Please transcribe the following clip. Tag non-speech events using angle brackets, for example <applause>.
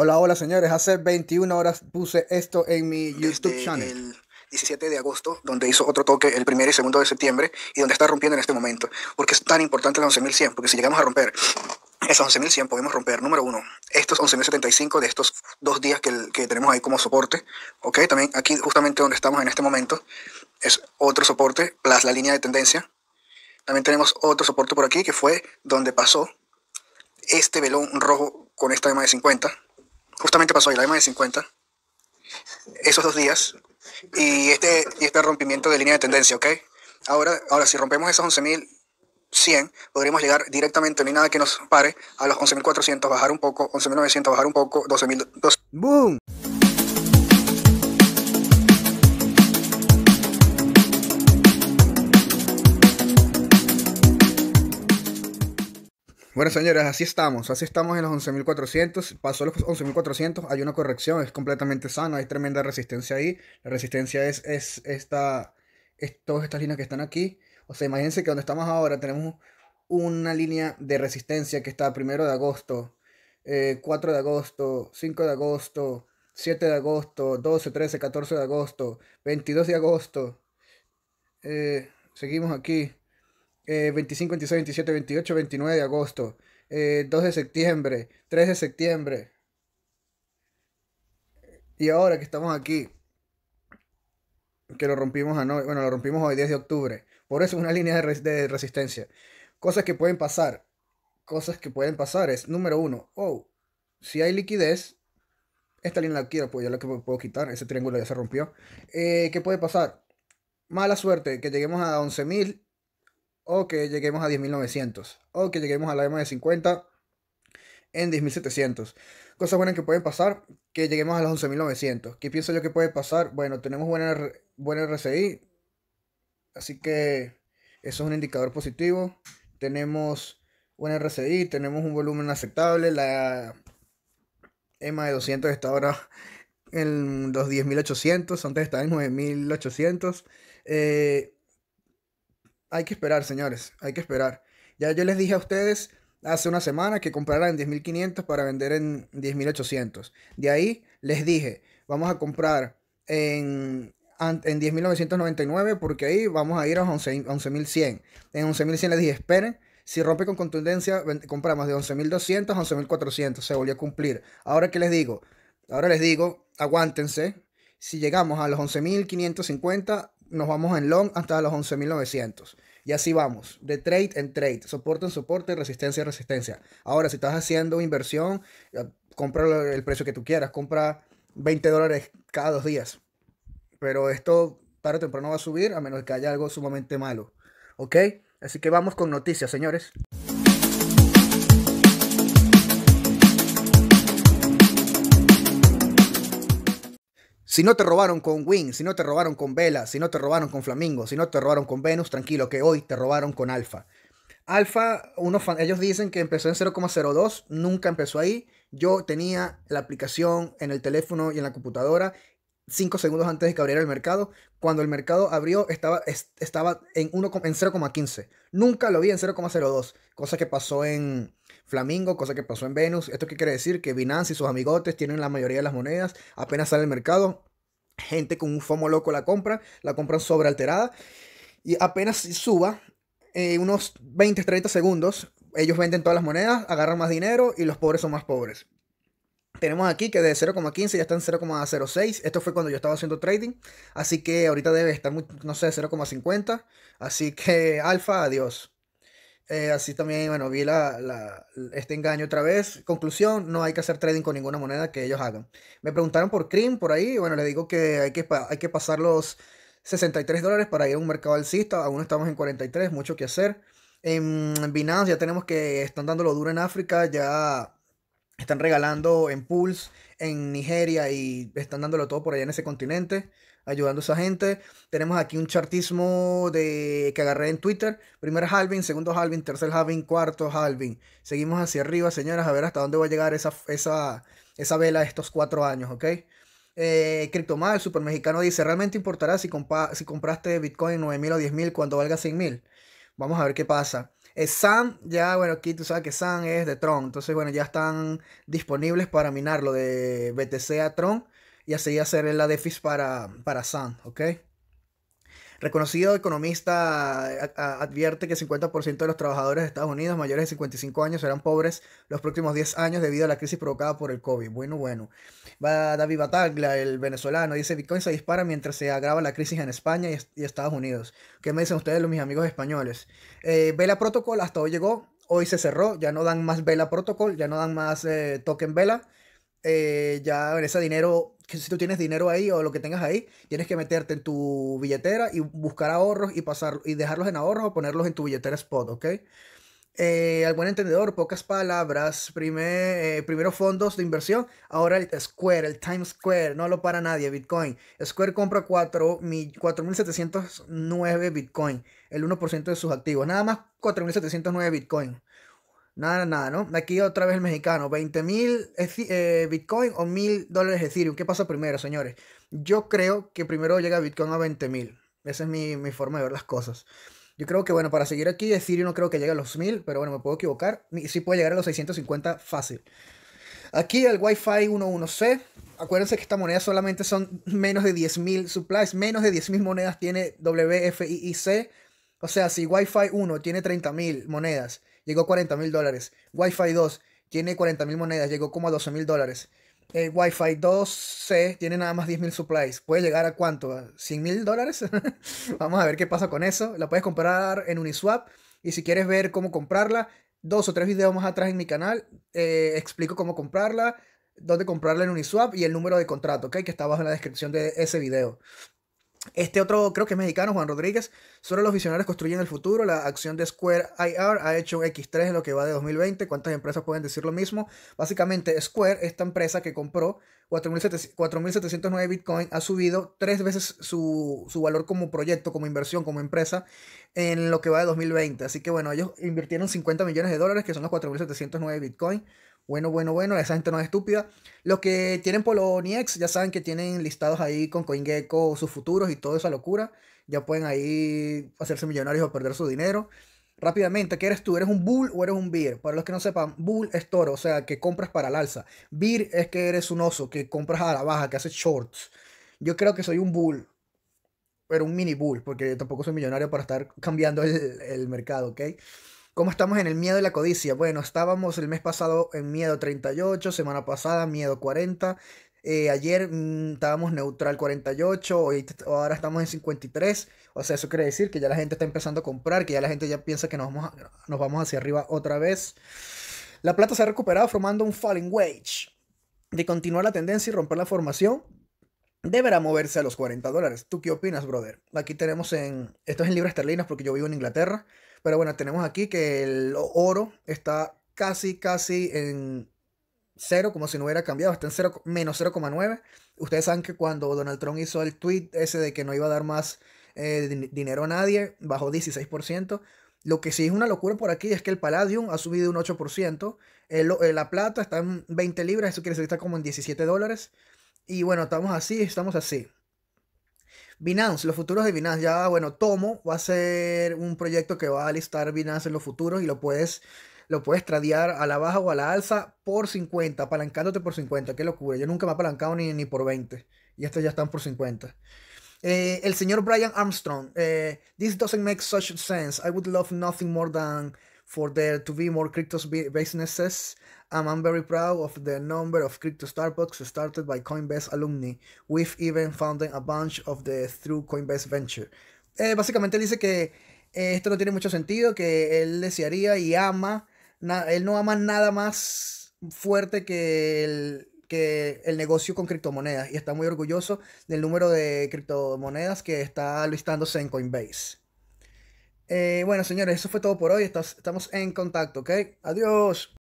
Hola, hola señores, hace 21 horas puse esto en mi YouTube channel. El 17 de agosto, donde hizo otro toque el 1 y 2 de septiembre y donde está rompiendo en este momento, porque es tan importante la 11.100, porque si llegamos a romper esos 11.100 podemos romper, número uno, estos 11.075 de estos dos días que, que, tenemos ahí como soporte, ¿ok? También aquí justamente donde estamos en este momento es otro soporte, plus la línea de tendencia. También tenemos otro soporte por aquí que fue donde pasó este velón rojo con esta de más de 50, justamente pasó el año de 50, esos dos días, y este, este rompimiento de línea de tendencia, ¿ok? Ahora, ahora si rompemos esos 11.100, podríamos llegar directamente, ni nada que nos pare, a los 11.400, bajar un poco, 11.900, bajar un poco, 12.000... ¡Boom! Bueno, señores, así estamos. Así estamos en los 11.400. Pasó los 11.400. Hay una corrección. Es completamente sano. Hay tremenda resistencia ahí. La resistencia es, es, esta, es todas estas líneas que están aquí. O sea, imagínense que donde estamos ahora tenemos una línea de resistencia que está primero de agosto, 4 eh, de agosto, 5 de agosto, 7 de agosto, 12, 13, 14 de agosto, 22 de agosto. Eh, seguimos aquí. 25, 26, 27, 28, 29 de agosto, 2 eh, de septiembre, 3 de septiembre. Y ahora que estamos aquí, que lo rompimos anoche, bueno, lo rompimos hoy 10 de octubre. Por eso es una línea de, resistencia. Cosas que pueden pasar. Cosas que pueden pasar es, número uno, oh, si hay liquidez, esta línea la quiero, pues ya la que puedo quitar, ese triángulo ya se rompió. Eh, ¿Qué puede pasar? Mala suerte, que lleguemos a 11.000 o que lleguemos a 10.900 o que lleguemos a la EMA de 50 en 10.700. Cosas buenas que pueden pasar, que lleguemos a los 11.900. ¿Qué pienso yo que puede pasar? Bueno, tenemos buena, RCI así que eso es un indicador positivo. Tenemos buen RCI tenemos un volumen aceptable, la EMA de 200 está ahora en los 10.800, antes estaba en 9.800. Eh, hay que esperar, señores, hay que esperar. Ya yo les dije a ustedes hace una semana que compraran 10.500 para vender en 10.800. De ahí les dije, vamos a comprar en, en 10.999 porque ahí vamos a ir a 11.100. en 11.100 les dije, esperen, si rompe con contundencia, compramos de 11.200 a 11.400, se volvió a cumplir. Ahora que les digo, ahora les digo, aguántense. Si llegamos a los 11.550, nos vamos en long hasta los 11.900. Y así vamos, de trade en trade, soporte en soporte, resistencia en resistencia. Ahora, si estás haciendo inversión, eh, compra el precio que tú quieras, compra 20 dólares cada dos días. Pero esto tarde o temprano va a subir a menos que haya algo sumamente malo. ¿Ok? Así que vamos con noticias, señores. Si no te robaron con Wing, si no te robaron con Vela, si no te robaron con Flamingo, si no te robaron con Venus, tranquilo, que hoy te robaron con Alfa. Alfa, ellos dicen que empezó en 0,02, nunca empezó ahí. Yo tenía la aplicación en el teléfono y en la computadora cinco segundos antes de que abriera el mercado. Cuando el mercado abrió, estaba, estaba en, en 0,15. Nunca lo vi en 0,02. Cosa que pasó en Flamingo, cosa que pasó en Venus. ¿Esto qué quiere decir? Que Binance y sus amigotes tienen la mayoría de las monedas. Apenas sale el mercado, gente con un FOMO loco la compra, la compran sobrealterada y apenas suba unos 20, 30 segundos, ellos venden todas las monedas, agarran más dinero y los pobres son más pobres. Tenemos aquí que de 0,15 ya está en 0,06. Esto fue cuando yo estaba haciendo trading. Así que ahorita debe estar, no sé, 0,50. Así que alfa, adiós. Eh, así también, bueno, vi este engaño otra vez. Conclusión, no hay que hacer trading con ninguna moneda que ellos hagan. Me preguntaron por CREAM por ahí. Bueno, les digo que hay que, hay que pasar los 63 dólares para ir a un mercado alcista. Aún estamos en 43, mucho que hacer. En Binance ya tenemos que están lo duro en África, ya están regalando en Pulse, en Nigeria y están dándolo todo por allá en ese continente ayudando a esa gente. Tenemos aquí un chartismo de, que agarré en Twitter. Primer halving, segundo halving, tercer halving, cuarto halving. Seguimos hacia arriba, señoras, a ver hasta dónde va a llegar esa, esa, esa vela estos cuatro años, ¿ok? Eh, el super mexicano, dice, ¿realmente importará si, si compraste Bitcoin 9.000 o 10.000 cuando valga 100.000? Vamos a ver qué pasa. Eh, Sam, ya, bueno, aquí tú sabes que Sam es de Tron, entonces, bueno, ya están disponibles para minarlo de BTC a Tron y así hacer la déficit para, para Sun, ¿ok? Reconocido economista advierte que 50% de los trabajadores de Estados Unidos mayores de 55 años serán pobres los próximos 10 años debido a la crisis provocada por el COVID. Bueno, bueno. Va David Batagla, el venezolano, dice Bitcoin se dispara mientras se agrava la crisis en España y, Estados Unidos. ¿Qué me dicen ustedes, mis amigos españoles? Eh, Vela Protocol hasta hoy llegó, hoy se cerró, ya no dan más Vela Protocol, ya no dan más eh, token Vela. ya eh, ya ese dinero que si tú tienes dinero ahí o lo que tengas ahí, tienes que meterte en tu billetera y buscar ahorros y pasar y dejarlos en ahorros o ponerlos en tu billetera spot, ¿ok? Eh, al buen entendedor, pocas palabras, primer, eh, primero fondos de inversión, ahora el Square, el Times Square, no lo para nadie, Bitcoin. Square compra 4.709 Bitcoin, el 1% de sus activos, nada más 4.709 Bitcoin. Nada, nada, ¿no? Aquí otra vez el mexicano. ¿20.000 mil eh, Bitcoin o mil dólares Ethereum. ¿Qué pasa primero, señores? Yo creo que primero llega Bitcoin a 20.000 mil. Esa es mi, forma de ver las cosas. Yo creo que, bueno, para seguir aquí, Ethereum no creo que llegue a los mil, pero bueno, me puedo equivocar. Sí puede llegar a los 650 fácil. Aquí el Wi-Fi 11C. Acuérdense que esta moneda solamente son menos de 10.000 supplies. Menos de 10.000 monedas tiene C O sea, si Wi-Fi 1 tiene 30.000 monedas llegó a 40 mil dólares. Wi-Fi 2 tiene 40 mil monedas, llegó como a 12 mil dólares. Eh, Wi-Fi 2C tiene nada más 10 mil supplies. ¿Puede llegar a cuánto? 100 mil dólares? <laughs> Vamos a ver qué pasa con eso. La puedes comprar en Uniswap. Y si quieres ver cómo comprarla, dos o tres videos más atrás en mi canal eh, explico cómo comprarla, dónde comprarla en Uniswap y el número de contrato, Que está abajo en la descripción de ese video. Este otro, creo que es mexicano, Juan Rodríguez. Solo los visionarios construyen el futuro. La acción de Square IR ha hecho un X3 en lo que va de 2020. ¿Cuántas empresas pueden decir lo mismo? Básicamente, Square, esta empresa que compró 4.709 Bitcoin, ha subido tres veces su, su, valor como proyecto, como inversión, como empresa en lo que va de 2020. Así que bueno, ellos invirtieron 50 millones de dólares, que son los 4.709 Bitcoin. Bueno, bueno, bueno, esa gente no es estúpida. Los que tienen Poloniex ya saben que tienen listados ahí con CoinGecko sus futuros y toda esa locura. Ya pueden ahí hacerse millonarios o perder su dinero. Rápidamente, ¿qué eres tú? ¿Eres un bull o eres un beer? Para los que no sepan, bull es toro, o sea, que compras para el alza. Beer es que eres un oso, que compras a la baja, que hace shorts. Yo creo que soy un bull, pero un mini bull, porque tampoco soy millonario para estar cambiando el, el mercado, ¿ok? ¿Cómo estamos en el miedo y la codicia? Bueno, estábamos el mes pasado en miedo 38, semana pasada miedo 40, eh, ayer mm, estábamos neutral 48, hoy, ahora estamos en 53. O sea, eso quiere decir que ya la gente está empezando a comprar, que ya la gente ya piensa que nos vamos, nos vamos hacia arriba otra vez. La plata se ha recuperado formando un falling wage. De continuar la tendencia y romper la formación, deberá moverse a los 40 dólares. ¿Tú qué opinas, brother? Aquí tenemos en. Esto es en libras esterlinas porque yo vivo en Inglaterra. Pero bueno, tenemos aquí que el oro está casi, casi en cero, como si no hubiera cambiado. Está en 0, menos 0,9. Ustedes saben que cuando Donald Trump hizo el tweet ese de que no iba a dar más eh, dinero a nadie, bajó 16%. Lo que sí es una locura por aquí es que el Palladium ha subido un 8%. Eh, la plata está en 20 libras, eso quiere decir que está como en 17 dólares. Y bueno, estamos así, estamos así. Binance, los futuros de Binance. Ya, bueno, Tomo va a ser un proyecto que va a listar Binance en los futuros y lo puedes, lo puedes tradear a la baja o a la alza por 50, apalancándote por 50. Qué locura. Yo nunca me he apalancado ni, ni por 20. Y estos ya están por 50. Eh, el señor Brian Armstrong. Eh, this doesn't make such sense. I would love nothing more than for there to be more crypto businesses, I'm very proud of the number of crypto Starbucks started by Coinbase alumni. We've even founded a bunch of the through Coinbase venture. Eh, básicamente dice que eh, esto no tiene mucho sentido, que él desearía y ama, él no ama nada más fuerte que el, que el negocio con criptomonedas y está muy orgulloso del número de criptomonedas que está listándose en Coinbase. Eh, bueno, señores, eso fue todo por hoy. estamos en contacto, ¿ok? Adiós.